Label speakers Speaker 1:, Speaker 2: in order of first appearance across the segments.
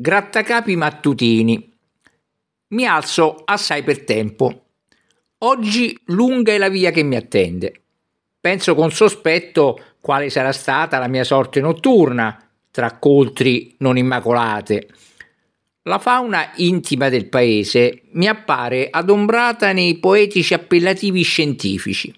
Speaker 1: Grattacapi mattutini. Mi alzo assai per tempo. Oggi lunga è la via che mi attende. Penso con sospetto quale sarà stata la mia sorte notturna tra coltri non immacolate. La fauna intima del paese mi appare adombrata nei poetici appellativi scientifici.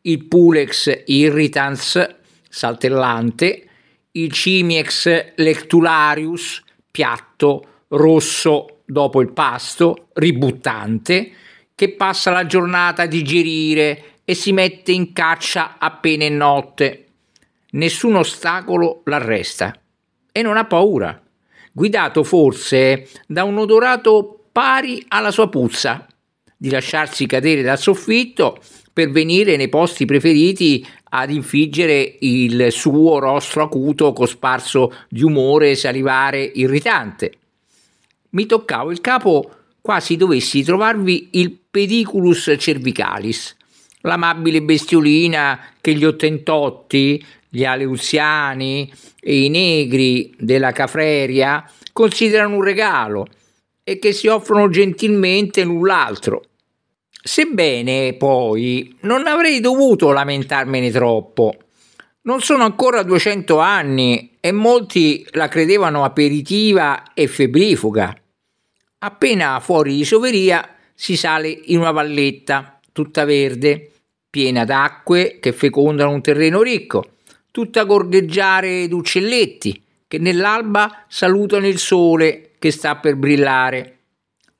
Speaker 1: Il Pulex irritans saltellante, il Cimiex lectularius piatto, rosso dopo il pasto, ributtante, che passa la giornata a digerire e si mette in caccia appena è notte. Nessun ostacolo l'arresta e non ha paura, guidato forse da un odorato pari alla sua puzza di lasciarsi cadere dal soffitto per venire nei posti preferiti ad infiggere il suo rostro acuto cosparso di umore salivare irritante. Mi toccavo il capo quasi dovessi trovarvi il pediculus cervicalis, l'amabile bestiolina che gli ottentotti, gli aleuziani e i negri della Cafreria considerano un regalo e che si offrono gentilmente l'un l'altro. Sebbene poi non avrei dovuto lamentarmene troppo. Non sono ancora 200 anni e molti la credevano aperitiva e febbrifuga. Appena fuori di Soveria si sale in una valletta tutta verde, piena d'acque che fecondano un terreno ricco, tutta gorgheggiare d'uccelletti che nell'alba salutano il sole che sta per brillare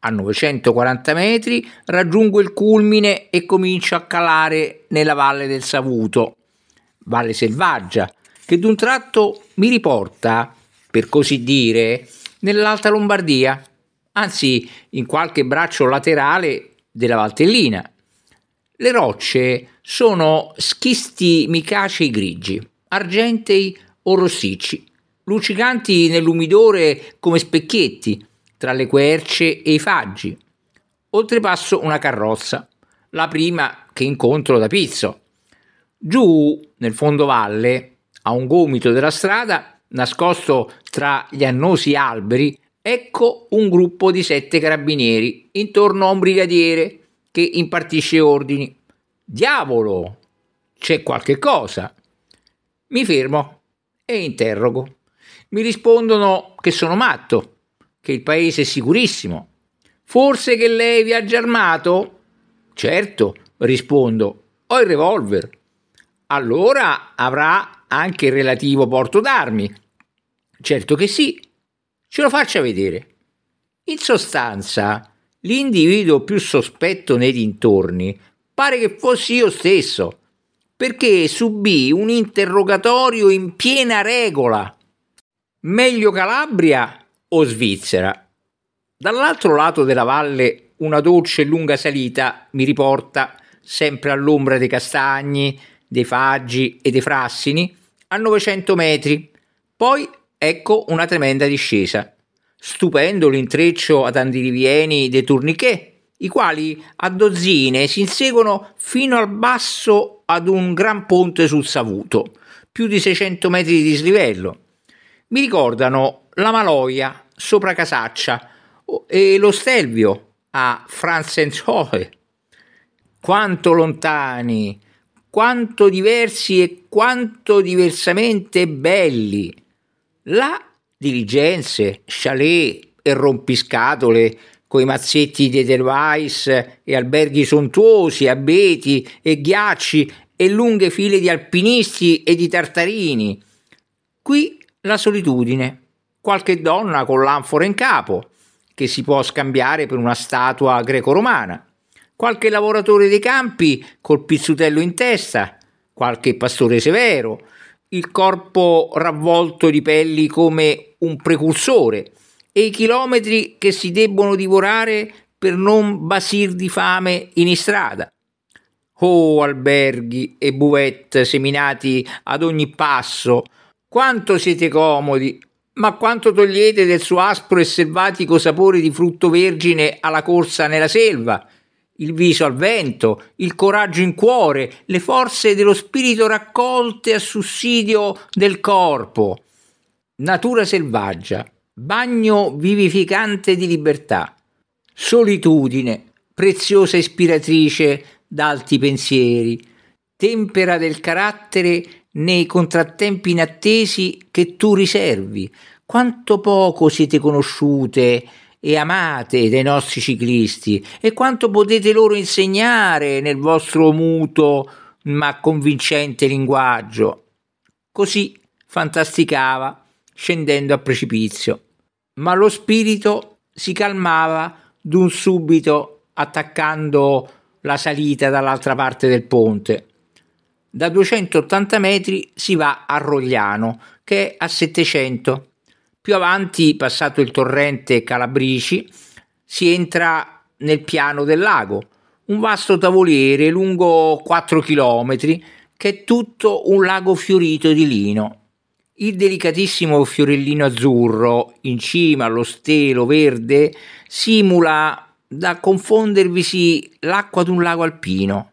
Speaker 1: a 940 metri raggiungo il culmine e comincio a calare nella valle del Savuto, valle selvaggia, che d'un tratto mi riporta, per così dire, nell'alta Lombardia, anzi in qualche braccio laterale della Valtellina. Le rocce sono schisti micacei grigi, argentei o rossicci, luccicanti nell'umidore come specchietti, tra le querce e i faggi. Oltrepasso una carrozza, la prima che incontro da Pizzo. Giù nel fondovalle, a un gomito della strada, nascosto tra gli annosi alberi, ecco un gruppo di sette carabinieri intorno a un brigadiere che impartisce ordini. Diavolo! C'è qualche cosa! Mi fermo e interrogo. Mi rispondono che sono matto che il paese è sicurissimo. Forse che lei viaggia armato? Certo, rispondo, ho il revolver. Allora avrà anche il relativo porto d'armi. Certo che sì, ce lo faccia vedere. In sostanza, l'individuo più sospetto nei dintorni pare che fossi io stesso, perché subì un interrogatorio in piena regola. Meglio Calabria o Svizzera. Dall'altro lato della valle una dolce e lunga salita mi riporta, sempre all'ombra dei castagni, dei faggi e dei frassini, a 900 metri. Poi ecco una tremenda discesa. Stupendo l'intreccio ad andirivieni dei tourniquet, i quali a dozzine si inseguono fino al basso ad un gran ponte sul Savuto, più di 600 metri di dislivello. Mi ricordano la Maloia sopra Casaccia e lo Stelvio a Franzenzoe. Quanto lontani, quanto diversi e quanto diversamente belli. Là diligenze, chalet e rompiscatole coi mazzetti di Edelweiss e alberghi sontuosi, abeti e ghiacci e lunghe file di alpinisti e di tartarini. Qui la solitudine qualche donna con l'anfora in capo, che si può scambiare per una statua greco-romana, qualche lavoratore dei campi col pizzutello in testa, qualche pastore severo, il corpo ravvolto di pelli come un precursore e i chilometri che si debbono divorare per non basir di fame in strada. Oh, alberghi e buvette seminati ad ogni passo, quanto siete comodi, ma quanto togliete del suo aspro e selvatico sapore di frutto vergine alla corsa nella selva? Il viso al vento, il coraggio in cuore, le forze dello spirito raccolte a sussidio del corpo. Natura selvaggia, bagno vivificante di libertà, solitudine, preziosa ispiratrice d'alti pensieri, tempera del carattere nei contrattempi inattesi che tu riservi. Quanto poco siete conosciute e amate dai nostri ciclisti e quanto potete loro insegnare nel vostro muto ma convincente linguaggio. Così fantasticava scendendo a precipizio, ma lo spirito si calmava d'un subito attaccando la salita dall'altra parte del ponte. Da 280 metri si va a Rogliano, che è a 700. Più avanti, passato il torrente Calabrici, si entra nel piano del lago, un vasto tavoliere lungo 4 km che è tutto un lago fiorito di lino. Il delicatissimo fiorellino azzurro in cima allo stelo verde simula da confondervisi l'acqua di un lago alpino.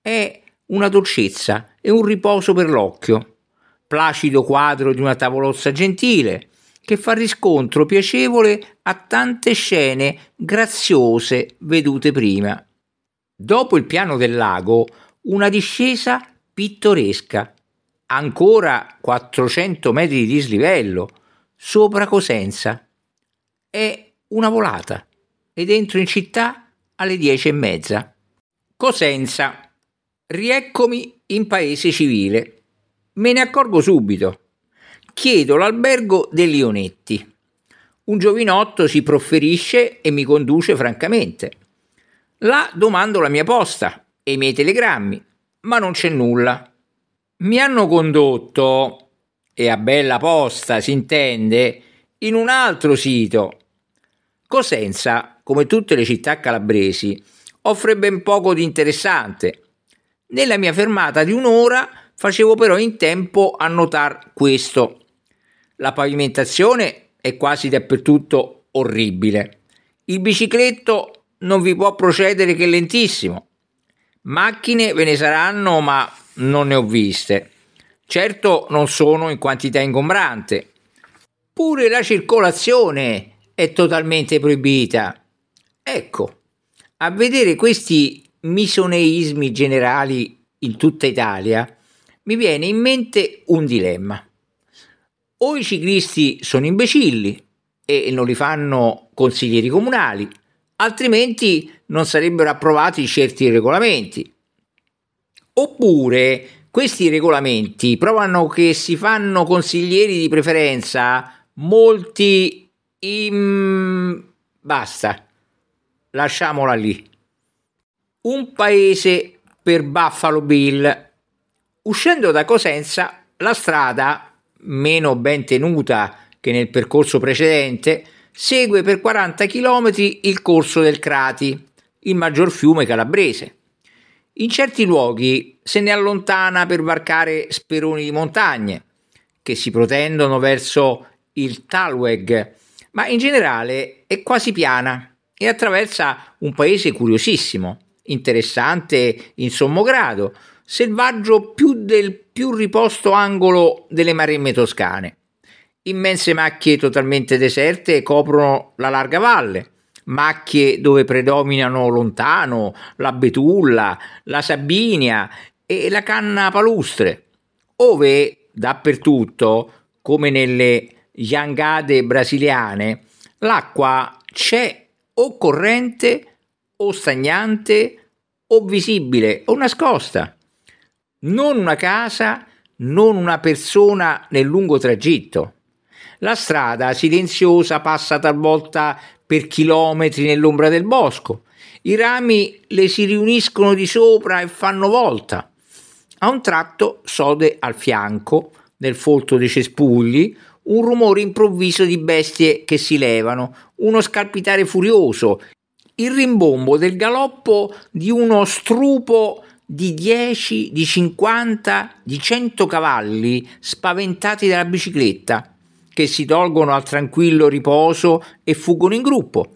Speaker 1: È una dolcezza e un riposo per l'occhio, placido quadro di una tavolozza gentile, che fa riscontro piacevole a tante scene graziose vedute prima. Dopo il piano del lago, una discesa pittoresca, ancora 400 metri di dislivello, sopra Cosenza. È una volata ed entro in città alle dieci e mezza. Cosenza Rieccomi in paese civile. Me ne accorgo subito. Chiedo l'albergo dei Lionetti. Un giovinotto si profferisce e mi conduce francamente. Là domando la mia posta e i miei telegrammi, ma non c'è nulla. Mi hanno condotto, e a bella posta si intende, in un altro sito. Cosenza, come tutte le città calabresi, offre ben poco di interessante nella mia fermata di un'ora facevo però in tempo a notare questo. La pavimentazione è quasi dappertutto orribile. Il bicicletto non vi può procedere che lentissimo. Macchine ve ne saranno, ma non ne ho viste. Certo non sono in quantità ingombrante. Pure la circolazione è totalmente proibita. Ecco, a vedere questi misoneismi generali in tutta Italia, mi viene in mente un dilemma. O i ciclisti sono imbecilli e non li fanno consiglieri comunali, altrimenti non sarebbero approvati certi regolamenti. Oppure questi regolamenti provano che si fanno consiglieri di preferenza molti... Im... basta, lasciamola lì un paese per Buffalo Bill. Uscendo da Cosenza, la strada, meno ben tenuta che nel percorso precedente, segue per 40 km il corso del Crati, il maggior fiume calabrese. In certi luoghi se ne allontana per varcare speroni di montagne che si protendono verso il Talweg, ma in generale è quasi piana e attraversa un paese curiosissimo interessante in sommo grado, selvaggio più del più riposto angolo delle maremme toscane. Immense macchie totalmente deserte coprono la larga valle, macchie dove predominano lontano la betulla, la sabinia e la canna palustre, ove dappertutto, come nelle jangade brasiliane, l'acqua c'è o corrente o stagnante o visibile o nascosta. Non una casa, non una persona nel lungo tragitto. La strada silenziosa passa talvolta per chilometri nell'ombra del bosco. I rami le si riuniscono di sopra e fanno volta. A un tratto sode al fianco, nel folto dei cespugli, un rumore improvviso di bestie che si levano, uno scalpitare furioso il rimbombo del galoppo di uno strupo di 10, di 50, di 100 cavalli spaventati dalla bicicletta, che si tolgono al tranquillo riposo e fuggono in gruppo.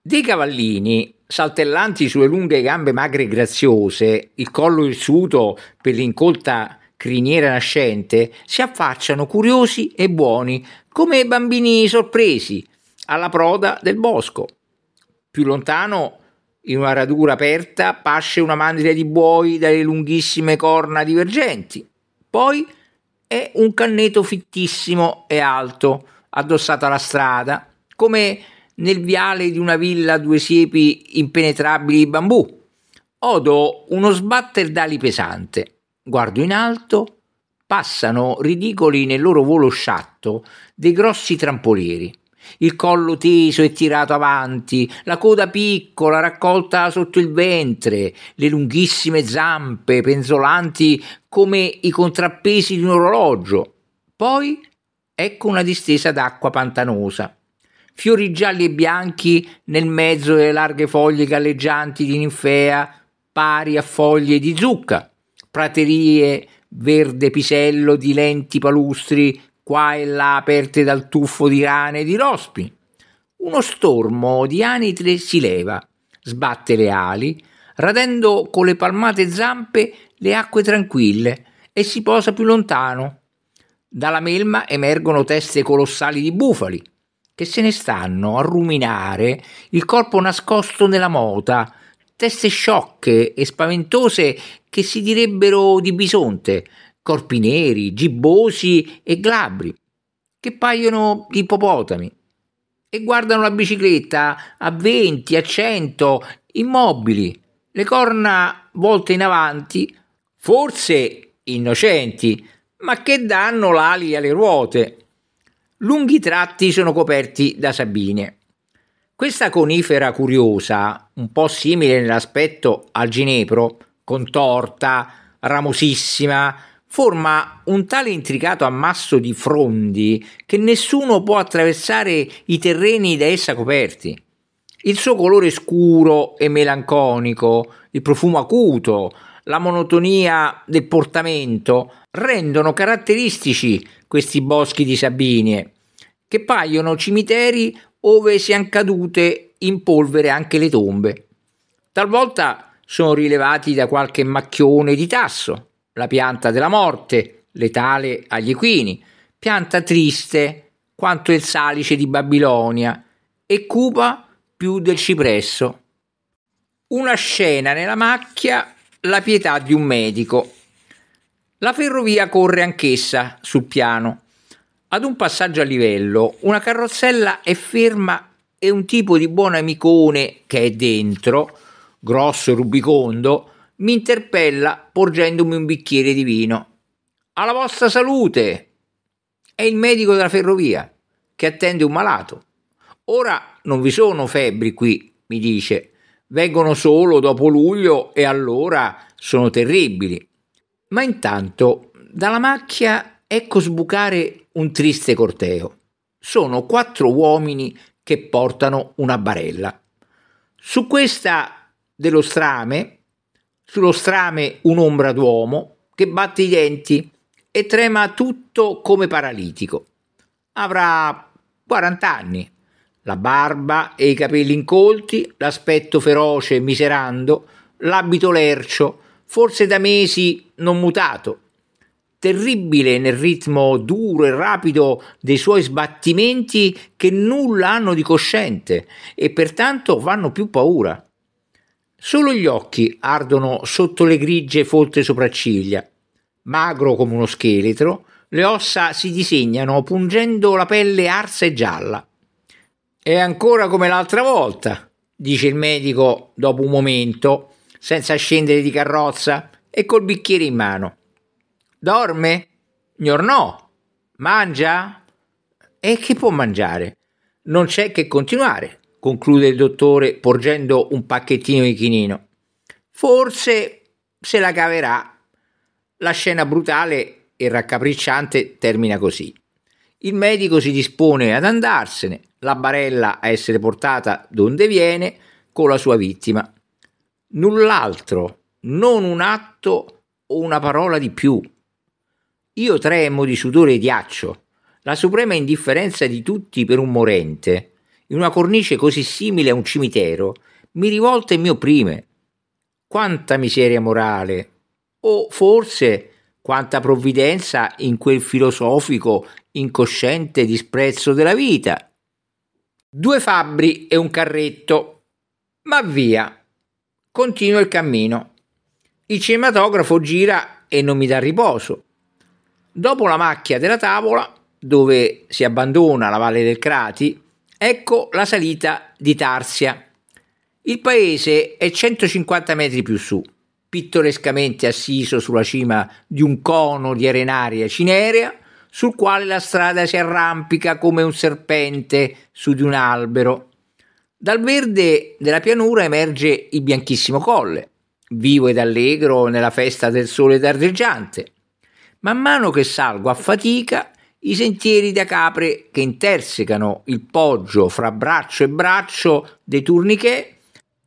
Speaker 1: Dei cavallini, saltellanti sulle lunghe gambe magre e graziose, il collo irsuto per l'incolta criniera nascente, si affacciano curiosi e buoni, come bambini sorpresi, alla proda del bosco. Più lontano, in una radura aperta, pasce una mandria di buoi dalle lunghissime corna divergenti. Poi è un canneto fittissimo e alto, addossato alla strada, come nel viale di una villa a due siepi impenetrabili di bambù. Odo uno sbatter d'ali pesante. Guardo in alto, passano ridicoli nel loro volo sciatto dei grossi trampolieri il collo teso e tirato avanti, la coda piccola raccolta sotto il ventre, le lunghissime zampe penzolanti come i contrappesi di un orologio. Poi ecco una distesa d'acqua pantanosa. Fiori gialli e bianchi nel mezzo delle larghe foglie galleggianti di ninfea, pari a foglie di zucca, praterie verde pisello di lenti palustri qua e là aperte dal tuffo di rane e di rospi. Uno stormo di anitre si leva, sbatte le ali, radendo con le palmate zampe le acque tranquille e si posa più lontano. Dalla melma emergono teste colossali di bufali, che se ne stanno a ruminare il corpo nascosto nella mota, teste sciocche e spaventose che si direbbero di bisonte, corpi neri, gibbosi e glabri, che paiono ippopotami, e guardano la bicicletta a 20, a 100, immobili, le corna volte in avanti, forse innocenti, ma che danno l'ali alle ruote. Lunghi tratti sono coperti da sabine. Questa conifera curiosa, un po' simile nell'aspetto al ginepro, contorta, ramosissima, forma un tale intricato ammasso di frondi che nessuno può attraversare i terreni da essa coperti. Il suo colore scuro e melanconico, il profumo acuto, la monotonia del portamento rendono caratteristici questi boschi di sabinie, che paiono cimiteri ove siano cadute in polvere anche le tombe. Talvolta sono rilevati da qualche macchione di tasso, la pianta della morte, letale agli equini, pianta triste quanto il salice di Babilonia e cupa più del cipresso. Una scena nella macchia, la pietà di un medico. La ferrovia corre anch'essa sul piano. Ad un passaggio a livello, una carrozzella è ferma e un tipo di buon amicone che è dentro, grosso e rubicondo, mi interpella porgendomi un bicchiere di vino. Alla vostra salute! È il medico della ferrovia che attende un malato. Ora non vi sono febbri qui, mi dice. Vengono solo dopo luglio e allora sono terribili. Ma intanto dalla macchia ecco sbucare un triste corteo. Sono quattro uomini che portano una barella. Su questa dello strame sullo strame un'ombra d'uomo che batte i denti e trema tutto come paralitico. Avrà 40 anni, la barba e i capelli incolti, l'aspetto feroce e miserando, l'abito lercio, forse da mesi non mutato. Terribile nel ritmo duro e rapido dei suoi sbattimenti che nulla hanno di cosciente e pertanto vanno più paura. Solo gli occhi ardono sotto le grigie folte sopracciglia. Magro come uno scheletro, le ossa si disegnano pungendo la pelle arsa e gialla. È ancora come l'altra volta, dice il medico dopo un momento, senza scendere di carrozza e col bicchiere in mano. Dorme? Gnornò. Mangia? E che può mangiare? Non c'è che continuare conclude il dottore porgendo un pacchettino di chinino. Forse se la caverà. La scena brutale e raccapricciante termina così. Il medico si dispone ad andarsene, la barella a essere portata donde viene con la sua vittima. Null'altro, non un atto o una parola di più. Io tremo di sudore e di accio. La suprema indifferenza di tutti per un morente in una cornice così simile a un cimitero, mi rivolta e mi opprime. Quanta miseria morale, o forse quanta provvidenza in quel filosofico, incosciente disprezzo della vita. Due fabbri e un carretto. Ma via, continuo il cammino. Il cinematografo gira e non mi dà riposo. Dopo la macchia della tavola, dove si abbandona la Valle del Crati, Ecco la salita di Tarsia. Il paese è 150 metri più su, pittorescamente assiso sulla cima di un cono di arenaria cinerea, sul quale la strada si arrampica come un serpente su di un albero. Dal verde della pianura emerge il bianchissimo colle, vivo ed allegro nella festa del sole tardeggiante. Man mano che salgo a fatica, i sentieri da capre che intersecano il poggio fra braccio e braccio dei tourniquet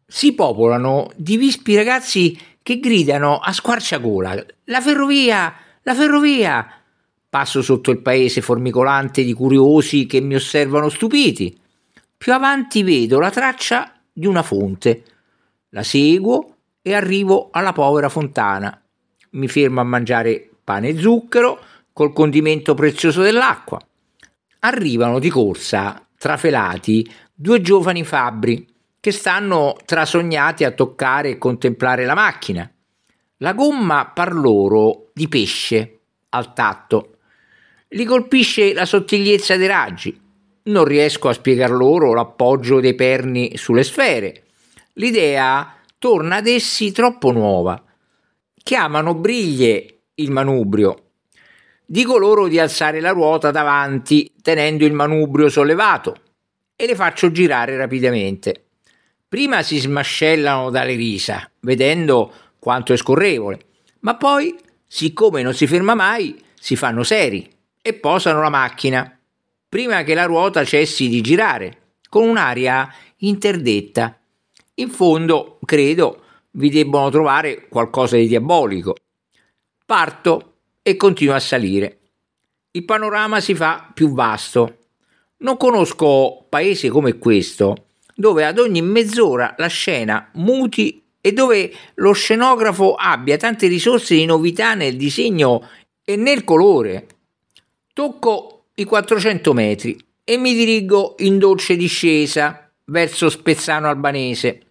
Speaker 1: si popolano di vispi ragazzi che gridano a squarciagola la ferrovia, la ferrovia. Passo sotto il paese formicolante di curiosi che mi osservano stupiti. Più avanti vedo la traccia di una fonte. La seguo e arrivo alla povera fontana. Mi fermo a mangiare pane e zucchero col condimento prezioso dell'acqua. Arrivano di corsa, trafelati, due giovani fabbri che stanno trasognati a toccare e contemplare la macchina. La gomma par loro di pesce al tatto. Li colpisce la sottigliezza dei raggi. Non riesco a spiegar loro l'appoggio dei perni sulle sfere. L'idea torna ad essi troppo nuova. Chiamano briglie il manubrio Dico loro di alzare la ruota davanti tenendo il manubrio sollevato e le faccio girare rapidamente. Prima si smascellano dalle risa, vedendo quanto è scorrevole, ma poi, siccome non si ferma mai, si fanno seri e posano la macchina, prima che la ruota cessi di girare, con un'aria interdetta. In fondo, credo, vi debbano trovare qualcosa di diabolico. Parto e continua a salire. Il panorama si fa più vasto. Non conosco paesi come questo, dove ad ogni mezz'ora la scena muti e dove lo scenografo abbia tante risorse di novità nel disegno e nel colore. Tocco i 400 metri e mi dirigo in dolce discesa verso Spezzano Albanese.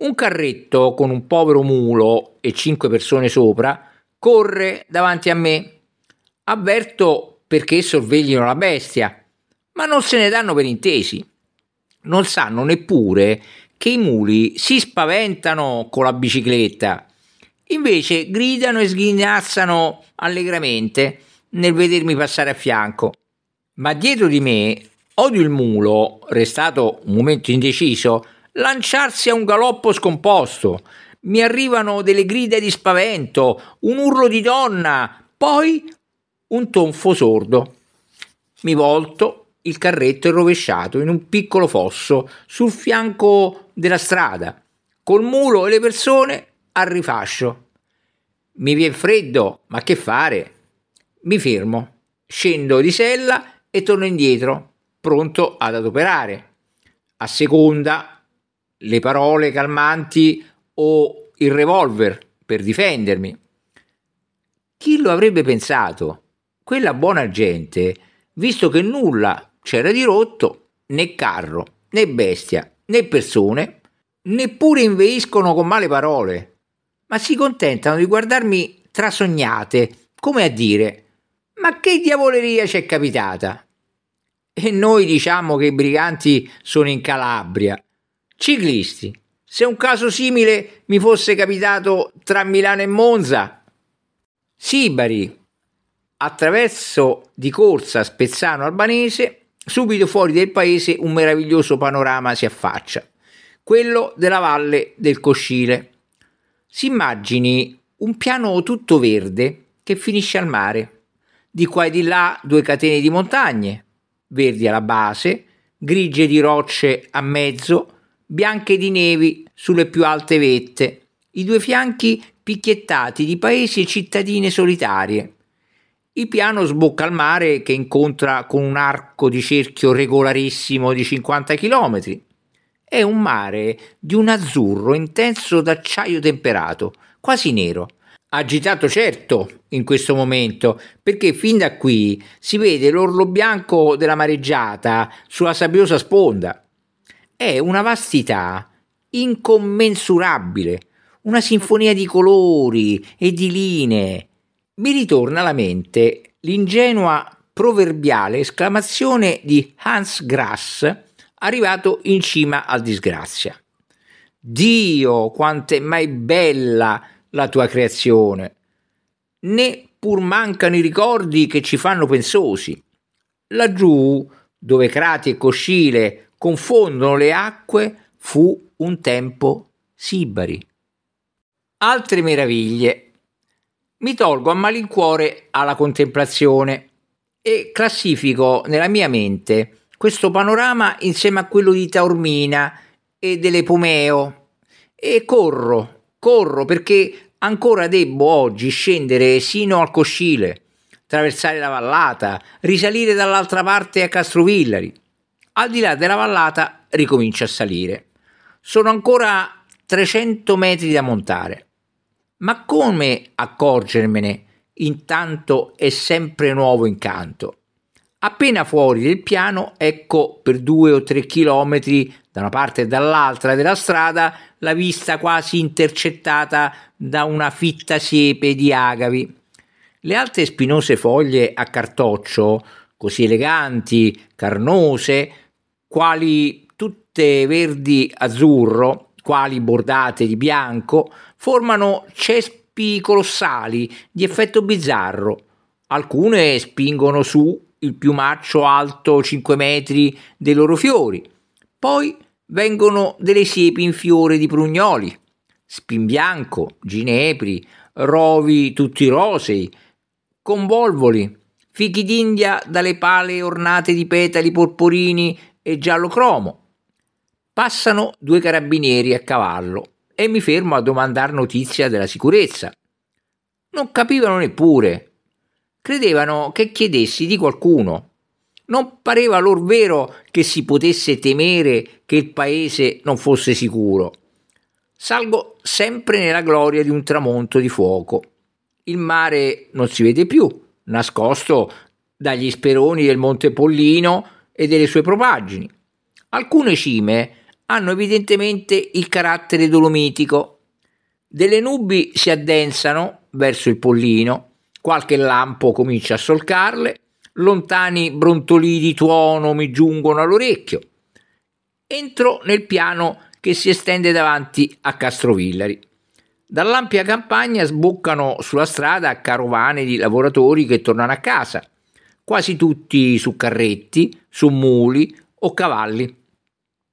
Speaker 1: Un carretto con un povero mulo e cinque persone sopra corre davanti a me. Avverto perché sorvegliano la bestia, ma non se ne danno per intesi. Non sanno neppure che i muli si spaventano con la bicicletta. Invece gridano e sghignazzano allegramente nel vedermi passare a fianco. Ma dietro di me odio il mulo, restato un momento indeciso, lanciarsi a un galoppo scomposto mi arrivano delle grida di spavento, un urlo di donna, poi un tonfo sordo. Mi volto, il carretto è rovesciato in un piccolo fosso sul fianco della strada, col mulo e le persone al rifascio. Mi viene freddo, ma che fare? Mi fermo, scendo di sella e torno indietro, pronto ad adoperare. A seconda le parole calmanti o il revolver per difendermi. Chi lo avrebbe pensato? Quella buona gente, visto che nulla c'era di rotto, né carro, né bestia, né persone, neppure inveiscono con male parole, ma si contentano di guardarmi trasognate, come a dire: Ma che diavoleria c'è capitata? E noi diciamo che i briganti sono in Calabria. Ciclisti, se un caso simile mi fosse capitato tra Milano e Monza, Sibari, attraverso di corsa Spezzano Albanese, subito fuori del paese un meraviglioso panorama si affaccia, quello della valle del Coscile. Si immagini un piano tutto verde che finisce al mare, di qua e di là due catene di montagne, verdi alla base, grigie di rocce a mezzo, bianche di nevi sulle più alte vette, i due fianchi picchiettati di paesi e cittadine solitarie. Il piano sbocca al mare che incontra con un arco di cerchio regolarissimo di 50 km. È un mare di un azzurro intenso d'acciaio temperato, quasi nero. Agitato certo in questo momento, perché fin da qui si vede l'orlo bianco della mareggiata sulla sabbiosa sponda è una vastità incommensurabile, una sinfonia di colori e di linee. Mi ritorna alla mente l'ingenua proverbiale esclamazione di Hans Grass, arrivato in cima al disgrazia. Dio, quanto è mai bella la tua creazione! Né pur mancano i ricordi che ci fanno pensosi. Laggiù, dove Crati e Coscile confondono le acque fu un tempo Sibari. Altre meraviglie. Mi tolgo a malincuore alla contemplazione e classifico nella mia mente questo panorama insieme a quello di Taormina e dell'Epomeo e corro, corro perché ancora debbo oggi scendere sino al Coscile, attraversare la vallata, risalire dall'altra parte a Castrovillari al di là della vallata ricomincia a salire. Sono ancora 300 metri da montare. Ma come accorgermene? Intanto è sempre nuovo incanto. Appena fuori del piano, ecco per due o tre chilometri da una parte e dall'altra della strada la vista quasi intercettata da una fitta siepe di agavi. Le alte spinose foglie a cartoccio, così eleganti, carnose, quali tutte verdi-azzurro, quali bordate di bianco, formano cespi colossali di effetto bizzarro. Alcune spingono su il piumaccio alto 5 metri dei loro fiori, poi vengono delle siepi in fiore di prugnoli, spinbianco, ginepri, rovi tutti rosei, convolvoli, fichi d'India dalle pale ornate di petali porporini e giallo cromo. Passano due carabinieri a cavallo e mi fermo a domandar notizia della sicurezza. Non capivano neppure. Credevano che chiedessi di qualcuno. Non pareva loro vero che si potesse temere che il paese non fosse sicuro. Salgo sempre nella gloria di un tramonto di fuoco. Il mare non si vede più, nascosto dagli speroni del Monte Pollino e delle sue propaggini. Alcune cime hanno evidentemente il carattere dolomitico. Delle nubi si addensano verso il pollino, qualche lampo comincia a solcarle, lontani brontoli di tuono mi giungono all'orecchio. Entro nel piano che si estende davanti a Castrovillari. Dall'ampia campagna sboccano sulla strada carovane di lavoratori che tornano a casa quasi tutti su carretti, su muli o cavalli.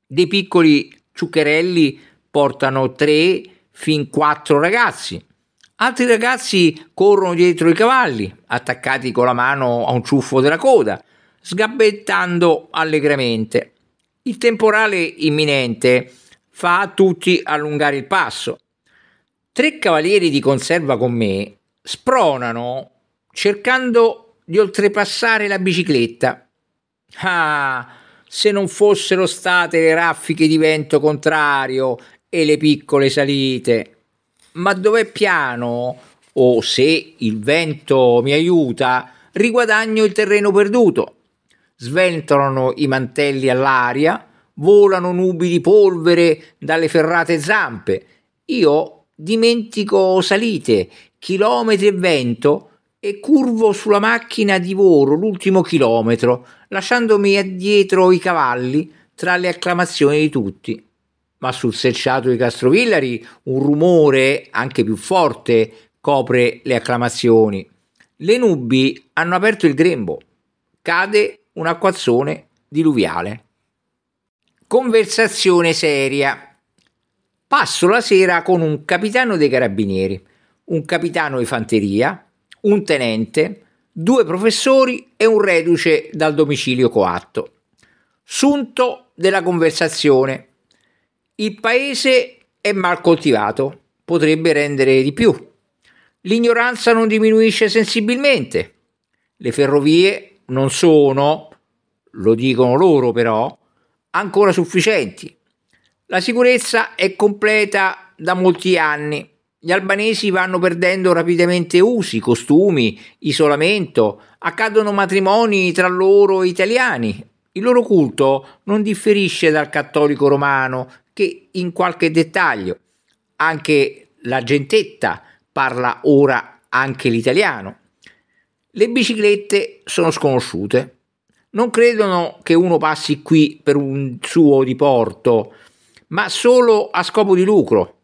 Speaker 1: Dei piccoli zuccherelli portano tre fin quattro ragazzi. Altri ragazzi corrono dietro i cavalli, attaccati con la mano a un ciuffo della coda, sgabbettando allegramente. Il temporale imminente fa a tutti allungare il passo. Tre cavalieri di conserva con me spronano cercando di oltrepassare la bicicletta. Ah, se non fossero state le raffiche di vento contrario e le piccole salite. Ma dov'è piano, o se il vento mi aiuta, riguadagno il terreno perduto. Sventolano i mantelli all'aria, volano nubi di polvere dalle ferrate zampe. Io dimentico salite, chilometri e vento e curvo sulla macchina di volo l'ultimo chilometro, lasciandomi addietro i cavalli tra le acclamazioni di tutti. Ma sul selciato di Castrovillari un rumore anche più forte copre le acclamazioni. Le nubi hanno aperto il grembo. Cade un acquazzone diluviale. Conversazione seria. Passo la sera con un capitano dei carabinieri, un capitano di fanteria, un tenente, due professori e un reduce dal domicilio coatto. Sunto della conversazione. Il paese è mal coltivato, potrebbe rendere di più. L'ignoranza non diminuisce sensibilmente. Le ferrovie non sono, lo dicono loro però, ancora sufficienti. La sicurezza è completa da molti anni gli albanesi vanno perdendo rapidamente usi, costumi, isolamento, accadono matrimoni tra loro e italiani. Il loro culto non differisce dal cattolico romano che in qualche dettaglio. Anche la gentetta parla ora anche l'italiano. Le biciclette sono sconosciute. Non credono che uno passi qui per un suo diporto, ma solo a scopo di lucro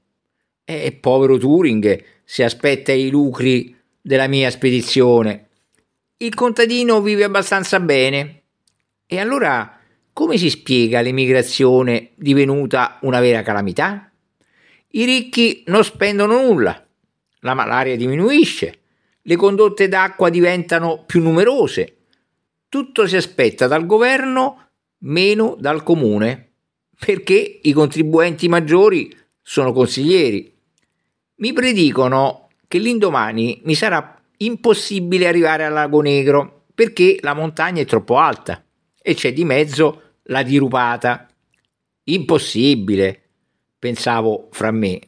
Speaker 1: eh, e povero Turing si aspetta i lucri della mia spedizione. Il contadino vive abbastanza bene. E allora come si spiega l'emigrazione divenuta una vera calamità? I ricchi non spendono nulla, la malaria diminuisce, le condotte d'acqua diventano più numerose. Tutto si aspetta dal governo meno dal comune, perché i contribuenti maggiori sono consiglieri, mi predicono che l'indomani mi sarà impossibile arrivare al Lago Negro perché la montagna è troppo alta e c'è di mezzo la dirupata. Impossibile, pensavo fra me.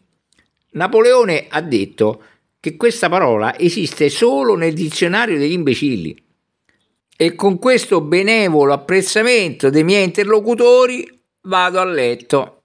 Speaker 1: Napoleone ha detto che questa parola esiste solo nel dizionario degli imbecilli. E con questo benevolo apprezzamento dei miei interlocutori vado a letto.